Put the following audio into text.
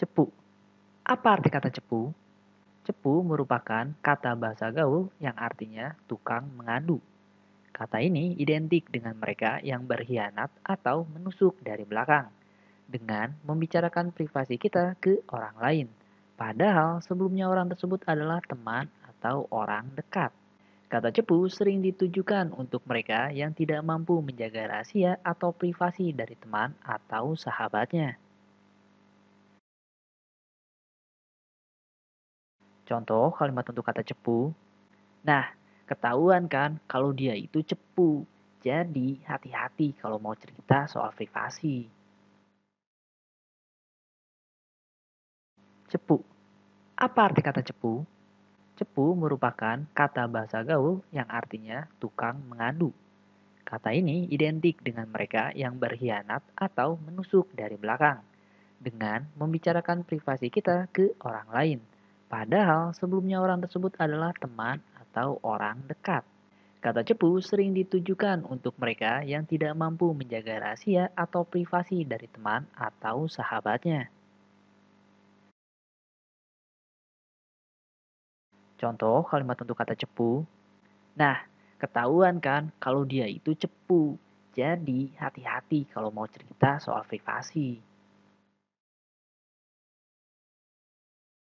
Cepu. Apa arti kata cepu? Cepu merupakan kata bahasa gaul yang artinya tukang mengadu. Kata ini identik dengan mereka yang berkhianat atau menusuk dari belakang dengan membicarakan privasi kita ke orang lain. Padahal sebelumnya orang tersebut adalah teman atau orang dekat. Kata cepu sering ditujukan untuk mereka yang tidak mampu menjaga rahasia atau privasi dari teman atau sahabatnya. Contoh kalimat untuk kata cepu. Nah, ketahuan kan kalau dia itu cepu. Jadi hati-hati kalau mau cerita soal privasi. Cepu. Apa arti kata cepu? Cepu merupakan kata bahasa gaul yang artinya tukang mengadu. Kata ini identik dengan mereka yang berkhianat atau menusuk dari belakang dengan membicarakan privasi kita ke orang lain. Padahal sebelumnya orang tersebut adalah teman atau orang dekat. Kata cepu sering ditujukan untuk mereka yang tidak mampu menjaga rahasia atau privasi dari teman atau sahabatnya. Contoh kalimat untuk kata cepu. Nah, ketahuan kan kalau dia itu cepu. Jadi hati-hati kalau mau cerita soal privasi.